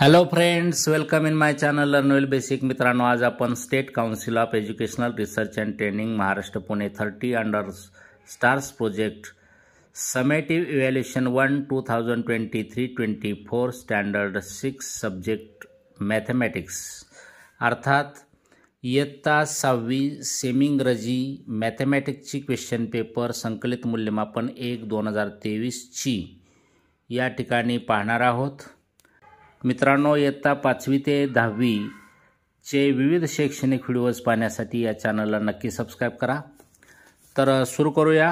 hello friends welcome in my channel well basic मित्रांनो आज आपण state council of educational research and training Maharashtra Pune thirty under stars project summative evaluation one two thousand twenty three twenty four standard six subject mathematics अर्थात इयत्ता सहावी सेमिंग्रजी मॅथमॅटिक्सची question paper संकलित मूल्यमापन एक दोन हजार तेवीसची या ठिकाणी पाहणार आहोत मित्रांनो इयत्ता पाचवी ते दहावीचे विविध शैक्षणिक व्हिडिओज पाहण्यासाठी या चॅनलला नक्की सबस्क्राईब करा तर सुरू करूया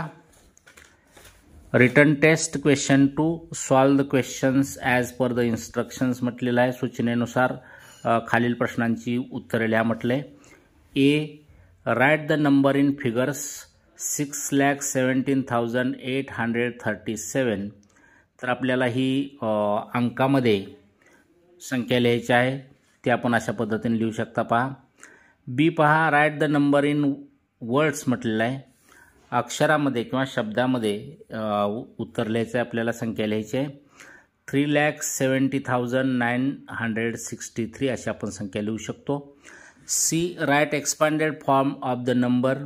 written test question two solve the questions as per the instructions म्हटलेलं आहे सूचनेनुसार खालील प्रश्नांची उत्तरे लिहा म्हटले A write the number in figures six lakh seventeen thousand eight hundred thirty seven तर आपल्याला ही अंकामध्ये संख्या लिहायची आहे ते आपण अशा पद्धतीने लिहू शकता पहा बी पहा write the number in words म्हटलेलं आहे अक्षरामध्ये किंवा शब्दामध्ये उत्तर लिहायचं आहे आपल्याला संख्या लिहायची आहे three lakhs seventy thousand nine hundred sixty three अशी आपण संख्या लिहू शकतो C write expanded form of the number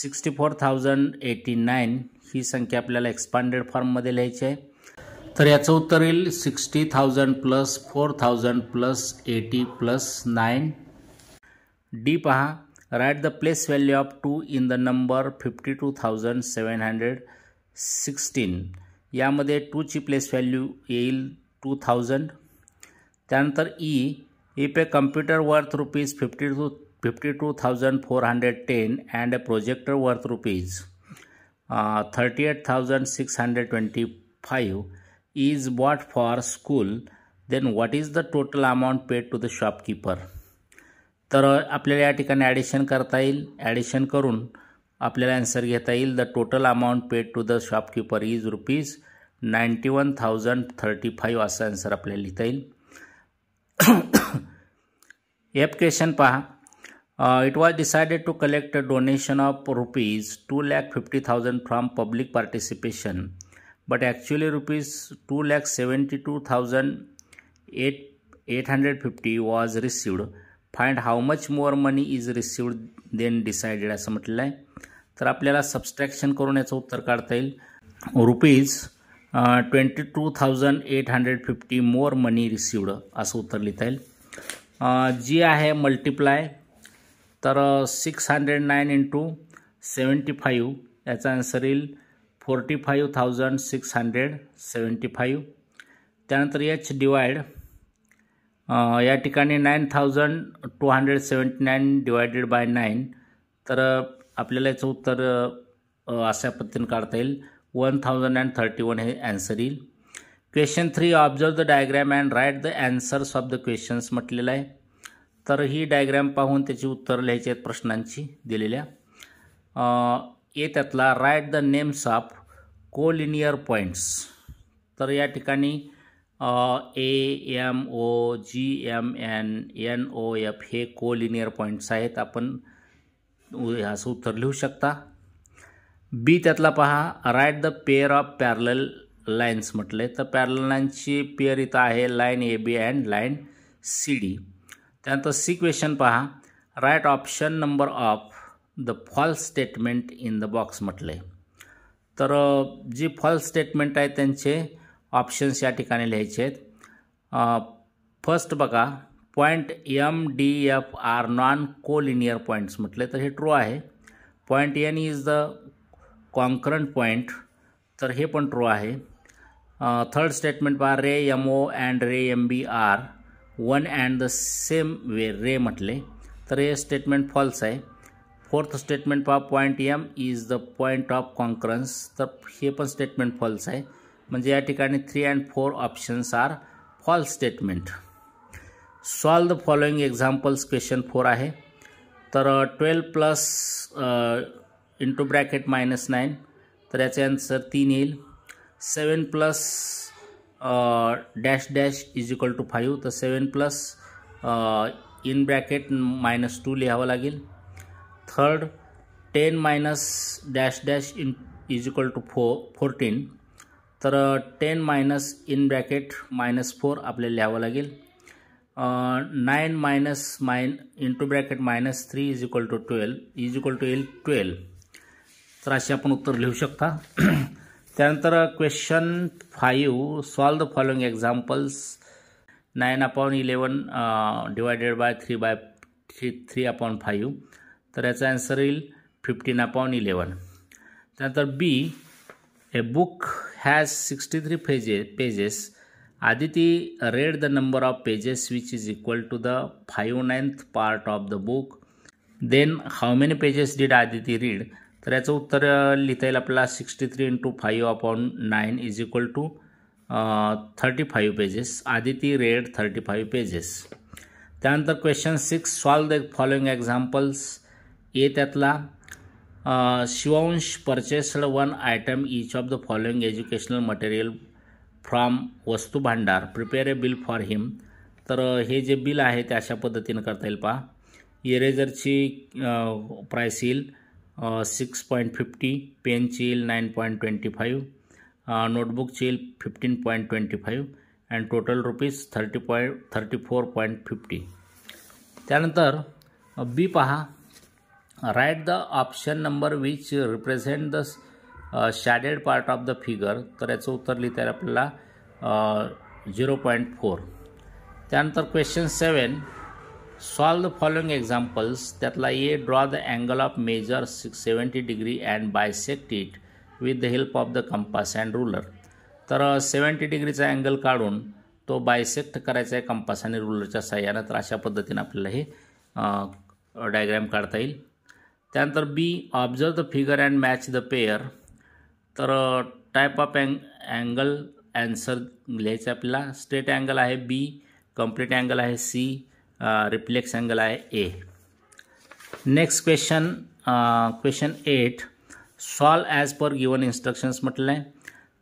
sixty four thousand eighty nine ही संख्या आपल्याला एक्सपांडेड फॉर्ममध्ये लिहायची आहे तर याचं उत्तर येईल sixty thousand plus four thousand plus eighty plus nine D पहा write the place value of two in the number fifty two thousand seven hundred sixteen यामध्ये टूची प्लेस व्हॅल्यू येईल टू थाउजंड त्यानंतर E if pay computer worth rupees fifty two fifty two thousand four hundred ten and a projector worth rupees thirty eight thousand six hundred twenty five is bought for school then what is the total amount paid to the shopkeeper तर आपल्याला या ठिकाणी addition करता येईल addition करून आपल्याला answer घेता येईल the total amount paid to the shopkeeper is rupees ninety one thousand thirty five असा ॲन्सर आपल्याला लिहिता येईल एप क्वेश्चन पहा it was decided to collect a donation of rupees two lakh fifty thousand from public participation but actually rupees two two thousand eight eight hundred fifty was received find how much more money is received then decided असं म्हटलेलं आहे तर आपल्याला subtraction करून याचं उत्तर काढता येईल rupees twenty two thousand eight hundred fifty more money received असं उत्तर लिहिता येईल जी आहे मल्टिप्लाय तर six hundred nine into seventy five याचा आन्सर येईल forty five thousand six hundred seventy five त्यानंतर एच डिवायड या ठिकाणी nine thousand two hundred seventy nine divided by nine तर आपल्याला याचं उत्तर अशा पद्धतीने काढता येईल one thousand and thirty one हे ॲन्सर येईल question three observe the diagram and write the answers of the questions म्हटलेलं आहे तर ही डायग्रॅम पाहून त्याची उत्तरं लिहायची आहेत प्रश्नांची दिलेल्या ये त्यातला write the names of collinear points तर या ठिकाणी A M O G M N N O F हे कोलिनियर पॉईंट्स आहेत आपण असं उत्तर लिहू शकता बी त्यातला पहा write the pair of parallel lines म्हटले तर पॅरल लाईन्सची पेअर इथं आहे line A B and line C D त्यानंतर सी क्वेश्चन पहा write option number of the false statement in the box आहे तर जी फॉल्स स्टेटमेंट आहे त्यांचे ऑप्शन्स या ठिकाणी लिहायचे आहेत फर्स्ट बघा point M D F are non collinear points म्हटले तर हे ट्रू आहे point N is the concurrent point तर हे पण ट्रू आहे थर्ड स्टेटमेंट पहा ray M O and ray M B are one and the same way ray म्हटले तर हे स्टेटमेंट फॉल्स आहे फोर्थ स्टेटमेंट पहा point M is the point of concurrence तर हे पण स्टेटमेंट फॉल्स आहे म्हणजे या ठिकाणी three and four options are false statement solve the following examples question four आहे तर twelve plus into bracket minus nine तर याचे आन्सर तीन येईल seven plus dash dash is equal to five तर seven plus in bracket minus two लिहावं लागेल third ten minus dash dash in is equal to four fourteen तर ten minus in bracket minus four आपल्याला लिहावं लागेल nine minus minus two bracket minus three is equal to twelve is equal to L twelve तर असे आपण उत्तर लिहू शकता त्यानंतर question five solve the following examples nine upon eleven divided by three by three three upon five तर याचा answer येईल फिफ्टीन अपॉन इलेवन त्यानंतर B a book has sixty three page pages Aditi read the number of pages which is equal to the five ninth part of the book then how many pages did Aditi read तर याचं उत्तर लिहिता येईल आपल्याला sixty three into five upon nine is equal to thirty five pages Aditi read thirty five pages त्यानंतर question six solve the following examples A त्यातला Shivansh purchased one item each of the following educational material from Vastu Bhandar prepare a bill for him तर हे जे bill आहे ते अशा पद्धतीनं करता येईल पहा इरेजरची प्राईस येईल सिक्स पॉईंट फिफ्टी पेनची येईल नाईन पॉईंट ट्वेंटी फाईव्ह नोटबुकची येईल fifteen point twenty five and total rupees thirty point thirty four point fifty त्यानंतर बी पहा write the option number which represent the shaded part of the figure तर याचं उत्तर लिहिता येईल आपल्याला झिरो पॉईंट फोर त्यानंतर question seven solve the following examples त्यातला A draw the angle of measure six seventy degree and bisect it with the help of the compass and ruler तर seventy डिग्रीचा अँगल काढून तो bisect करायचा आहे compass आणि रुलरच्या सहाय्यानं तर अशा पद्धतीनं आपल्याला हे डायग्रॅम काढता येईल त्यानंतर B observe the figure and match the pair तर type of ang angle answer लिहायचं आपल्याला स्ट्रेट अँगल आहे बी कम्प्लीट अँगल आहे सी रिफ्लेक्स अँगल आहे A next question question eight solve as per given instructions म्हटलं आहे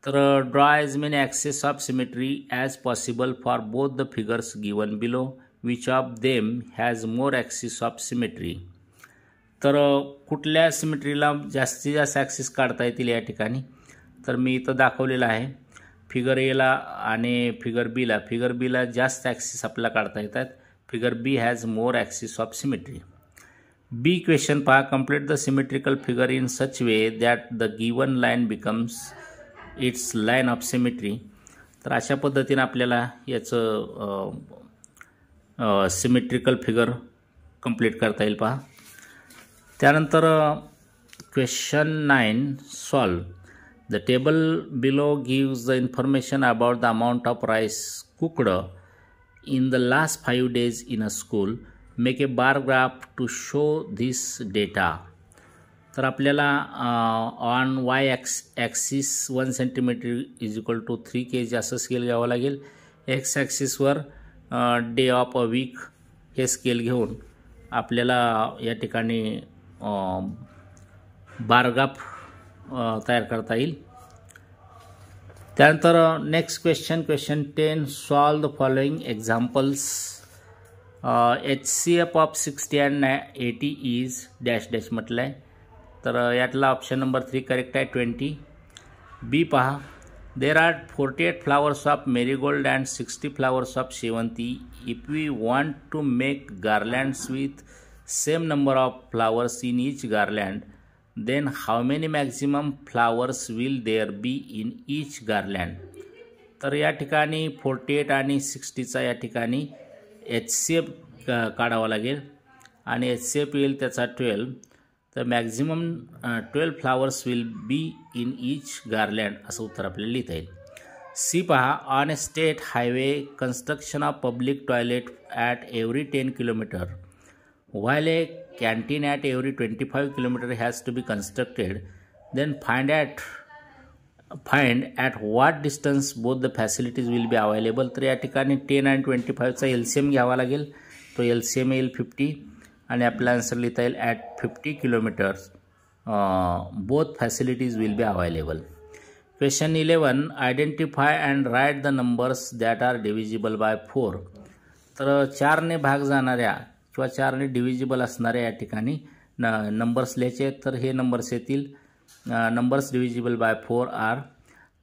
तर draw as many axes of symmetry as possible for both the figures given below which of them has more axes of symmetry तर कुठल्या सिमेट्रीला जास्तीत जास्त axis काढता येतील या ठिकाणी तर मी इथं दाखवलेलं आहे फिगर एला आणि फिगर बीला फिगर बीला जास्त ॲक्सिस आपल्याला काढता येतात figure B has more axis of symmetry B question पहा complete the symmetrical figure in such way that the given line becomes its line of symmetry तर अशा पद्धतीनं आपल्याला याचं सिमेट्रिकल फिगर कंप्लीट करता येईल पहा त्यानंतर question nine solve the table below gives the information about the amount of rice cooked in the last five days in a school make a bar graph to show this data तर आपल्याला on y x axis one centimetre is equal to three K G असं scale घ्यावं लागेल X ॲक्सिसवर day of a week हे scale घेऊन आपल्याला या ठिकाणी बारग्राफ तयार करता येईल त्यानंतर next question question ten solve the following examples H C F of sixty and eighty is dash dash म्हटलं आहे तर यातला ऑप्शन नंबर थ्री करेक्ट आहे ट्वेंटी बी पहा there are forty eight flowers of marigold and sixty flowers of shevanti if we want to make garlands with same number of flowers in each garland then how many maximum flowers will there be in each garland तर या ठिकाणी forty eight आणि सिक्स्टीचा या ठिकाणी H C F काढावा लागेल आणि H C F येईल त्याचा ट्वेल्व तर maximum twelve flowers will be in each garland असं उत्तर आपल्याला लिहिता येईल सी पहा on state highway construction of public toilet at every ten kilometre a canteen at every twenty 25 kilometre has to be constructed then find at find at what distance both the facilities will be available तर या ठिकाणी ten आणि twenty फाईव्हचा L C M घ्यावा लागेल तो L C M येईल fifty आणि आपला आन्सर लिहिता येईल at fifty kilometres both facilities will be available question eleven identify and write the numbers that are divisible by four तर चारने भाग जाणाऱ्या किंवा चार आणि डिव्हिजिबल असणाऱ्या या ठिकाणी न नंबर्स लिहायचे आहेत तर हे नंबर्स येतील numbers divisible by four are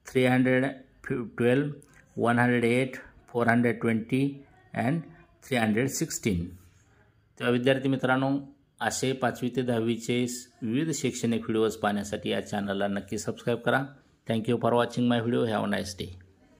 three hundred फि twelve one hundred eight four hundred twenty and three hundred sixteen तेव्हा विद्यार्थी मित्रांनो असे पाचवी ते दहावीचे विविध शैक्षणिक व्हिडिओज पाहण्यासाठी या चॅनलला नक्की सबस्क्राईब करा thank you for watching my video have nice day